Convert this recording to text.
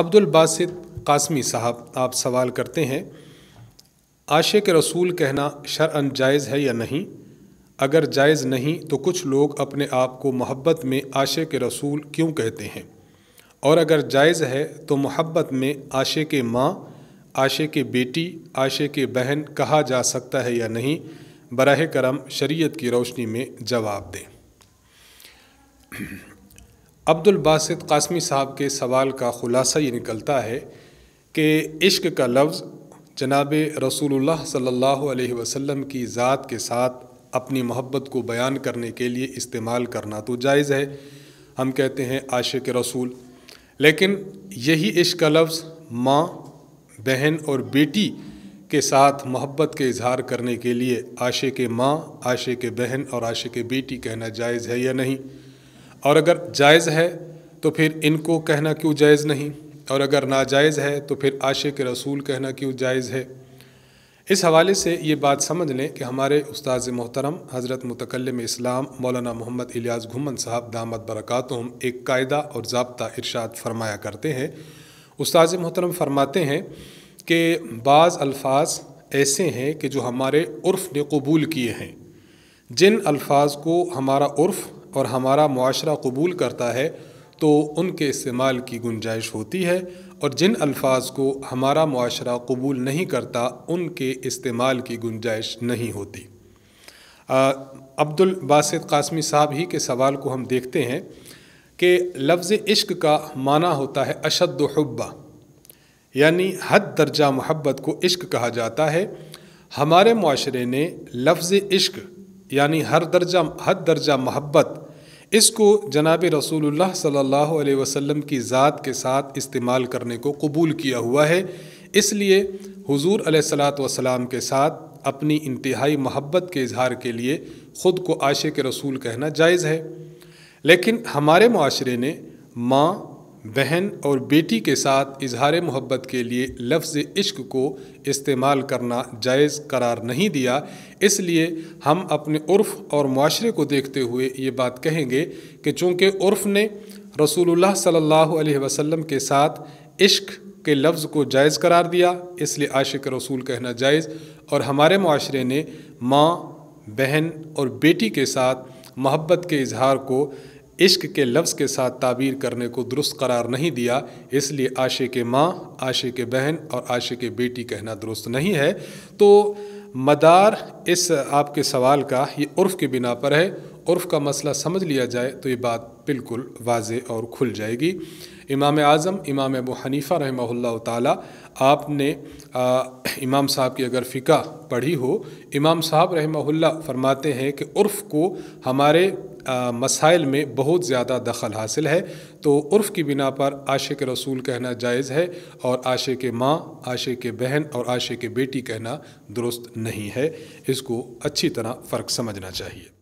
अब्दुल बासित कासमी साहब आप सवाल करते हैं के रसूल कहना शरअन जायज़ है या नहीं अगर जायज़ नहीं तो कुछ लोग अपने आप को मोहब्बत में के रसूल क्यों कहते हैं और अगर जायज़ है तो मोहब्बत में के माँ के बेटी के बहन कहा जा सकता है या नहीं बरह करम शरीयत की रोशनी में जवाब दें अब्दुल बासित कासमी साहब के सवाल का ख़ुलासा ये निकलता है कि इश्क का लफ्ज़ जनाब रसूलुल्लाह सल्लल्लाहु अलैहि वसल्लम की ज़ात के साथ अपनी मोहब्बत को बयान करने के लिए इस्तेमाल करना तो जायज़ है हम कहते हैं आशिक रसूल लेकिन यही इश्क का लफ्ज़ माँ बहन और बेटी के साथ मोहब्बत के इजहार करने के लिए आशे के माँ आशे के बहन और आशे के बेटी कहना जायज़ है या नहीं और अगर जायज़ है तो फिर इनको कहना क्यों जायज़ नहीं और अगर नाजायज़ है तो फिर आशे के रसूल कहना क्यों जायज़ है इस हवाले से ये बात समझ लें कि हमारे उस्ताद मोहतरम हज़रत मतकलम इस्लाम मौलाना मोहम्मद इलियास घुमन साहब दामद बरक़ात एक कायदा और जबता इरशाद फरमाया करते हैं उस्ताद मोहतरम फरमाते हैं कि बाज़ अल्फाज ऐसे हैं कि जो हमारे उर्फ़ ने कबूल किए हैं जिन अल्फाज को हमारा उर्फ़ और हमारा माशरा कबूल करता है तो उनके इस्तेमाल की गुंजाइश होती है और जिन अल्फाज को हमारा माशरा कबूल नहीं करता उनके इस्तेमाल की गुंजाइश नहीं होती अब्दुल बासित कासमी साहब ही के सवाल को हम देखते हैं कि लफ्ज़ इश्क का माना होता है अशद हब्बा यानी हद दर्जा मोहब्बत को इश्क कहा जाता है हमारे माशरे ने लफ्ज़ इश्क यानी हर दर्जा हद दर्जा मोहब्बत इसको जनाब रसूल सल्ला वसम की ज़ात के साथ इस्तेमाल करने को कबूल किया हुआ है इसलिए हुजूर वसलाम के साथ अपनी इंतहाई महब्बत के इजहार के लिए ख़ुद को आशे के रसूल कहना जायज़ है लेकिन हमारे माशरे ने माँ बहन और बेटी के साथ इजहार मोहब्बत के लिए लफ्ज़ इश्क को इस्तेमाल करना जायज़ करार नहीं दिया इसलिए हम अपने उर्फ़ और माशरे को देखते हुए ये बात कहेंगे कि चूँकि उर्फ़ ने रसूलुल्लाह सल्लल्लाहु अलैहि वसल्लम के साथ इश्क के लफ्ज़ को जायज़ करार दिया इसलिए आशिक रसूल कहना जायज़ और हमारे माशरे ने माँ बहन और बेटी के साथ मोहब्बत के इजहार को इश्क के लफ्ज़ के साथ ताबीर करने को दुरुस्त करार नहीं दिया इसलिए आशे के माँ आशे के बहन और आशे के बेटी कहना दुरुस्त नहीं है तो मदार इस आपके सवाल का ये उर्फ़ के बिना पर है उर्फ़ का मसला समझ लिया जाए तो ये बात बिल्कुल वाज और खुल जाएगी इमाम आज़म इमाम अबू हनीफ़ा रहमल्ला ताली आपने आ, इमाम साहब की अगर फ़िका पढ़ी हो इमाम साहब रहमल्ला फरमाते हैं कि उर्फ़ को हमारे आ, मसाइल में बहुत ज़्यादा दखल हासिल है तो उर्फ़ की बिना पर आशे के रसूल कहना जायज़ है और आशे के माँ आशे के बहन और आशे के बेटी कहना दुरुस्त नहीं है इसको अच्छी तरह फ़र्क समझना चाहिए